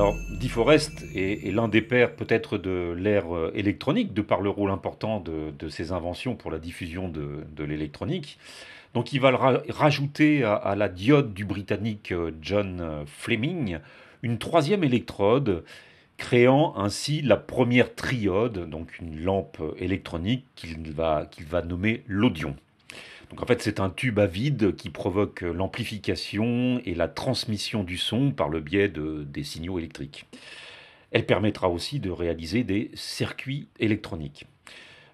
Alors, Forest est, est l'un des pères peut-être de l'ère euh, électronique, de par le rôle important de, ses inventions pour la diffusion de, l'électronique. Donc, il va rajouter à, la diode du Britannique euh, John euh, Fleming une troisième électrode, créant ainsi la première triode, donc une lampe électronique qu'il va, va nommer l'Odion en fait, c'est un tube à vide qui provoque l'amplification et la transmission du son par le biais de, des signaux électriques. Elle permettra aussi de réaliser des circuits électroniques.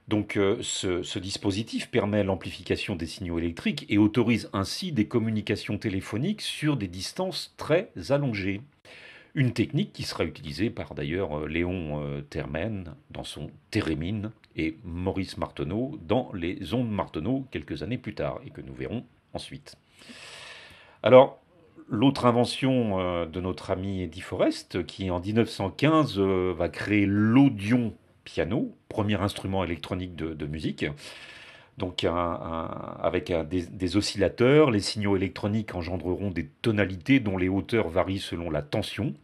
Donc euh, ce dispositif permet l'amplification des signaux électriques et autorise ainsi des communications téléphoniques sur des distances très allongées. Une technique qui sera utilisée par d'ailleurs euh, Léon euh, Termen dans son Térémine et Maurice Marteneau dans les Ondes Marteneau quelques années plus tard et que nous verrons ensuite. Alors, l'autre invention euh, de notre ami Eddie Forest, qui en 1915 va créer l'audion piano, premier instrument électronique de musique, donc avec des, oscillateurs. Les signaux électroniques engendreront des tonalités dont les hauteurs varient selon la tension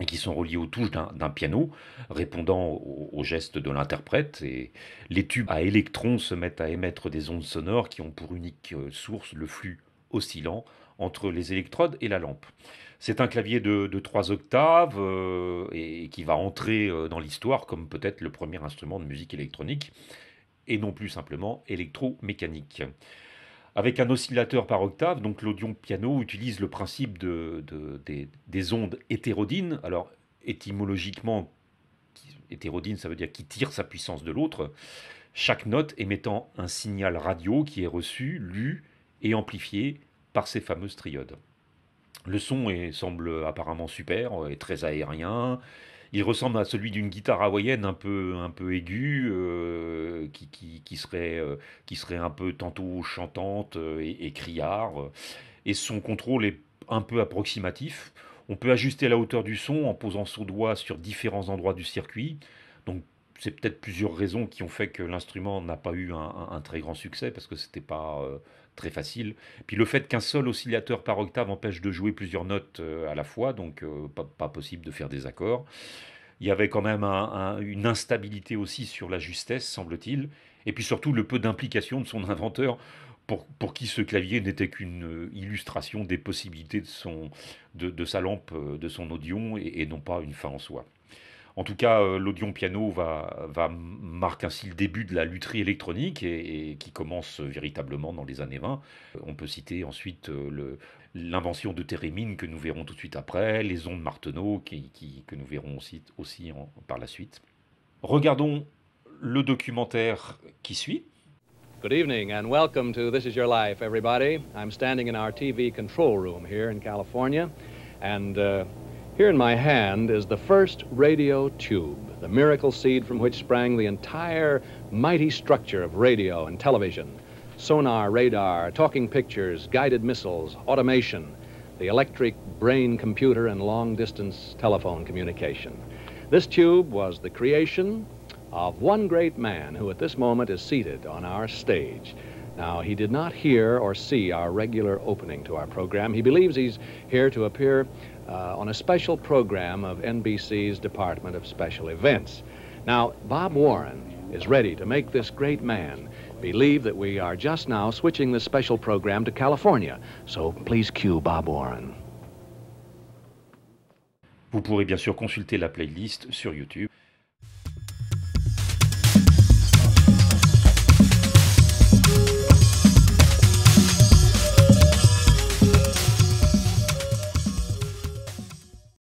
et qui sont reliées aux touches d'un piano, répondant aux, gestes de l'interprète. les tubes à électrons se mettent à émettre des ondes sonores qui ont pour unique euh, source le flux oscillant entre les électrodes et la lampe. C'est un clavier de, trois octaves euh, et qui va entrer euh, dans l'histoire comme peut-être le premier instrument de musique électronique et non plus simplement électromécanique. Avec un oscillateur par octave, donc l'audion piano utilise le principe de, des, ondes hétérodynes. Alors étymologiquement, hétérodyne, ça veut dire qui tire sa puissance de l'autre, chaque note émettant un signal radio qui est reçu, lu et amplifié par ces fameuses triodes. Le son semble apparemment super, et très aérien. Il ressemble à celui d'une guitare hawaïenne un peu, un peu aiguë, euh, qui, serait, euh, qui serait un peu tantôt chantante euh, et, criard. Et son contrôle est un peu approximatif. On peut ajuster la hauteur du son en posant son doigt sur différents endroits du circuit. Donc c'est peut-être plusieurs raisons qui ont fait que l'instrument n'a pas eu un, très grand succès parce que ce n'était pas euh, très facile. Puis le fait qu'un seul oscillateur par octave empêche de jouer plusieurs notes à la fois, donc pas, possible de faire des accords il y avait quand même une instabilité aussi sur la justesse, semble-t-il, et puis surtout le peu d'implication de son inventeur, pour, qui ce clavier n'était qu'une illustration des possibilités de, de, sa lampe, euh, de son audion, et non pas une fin en soi. En tout cas, euh, l'Audion Piano va, va marque ainsi le début de la lutherie électronique et, qui commence véritablement dans les années 20. Euh, on peut citer ensuite euh, le, l'invention de Térémine que nous verrons tout de suite après, les ondes Marteneau que nous verrons aussi, par la suite. Regardons le documentaire qui suit. Good evening and welcome This Is Your Life, everybody. I'm standing in our TV control room here in uh, Here in my hand is the first radio tube, the miracle seed from which sprang the entire mighty structure of radio and television sonar, radar, talking pictures, guided missiles, automation, the electric brain computer, and long distance telephone communication. This tube was the creation of one great man who at this moment is seated on our stage. Now, he did not hear or see our regular opening to our program. He believes he's here to appear uh, on a special program of NBC's Department of Special Events. Now, Bob Warren is ready to make this great man believe that we are just now switching this special program to California. So please cue Bob Warren. Vous pourrez bien sûr consulter la playlist sur YouTube.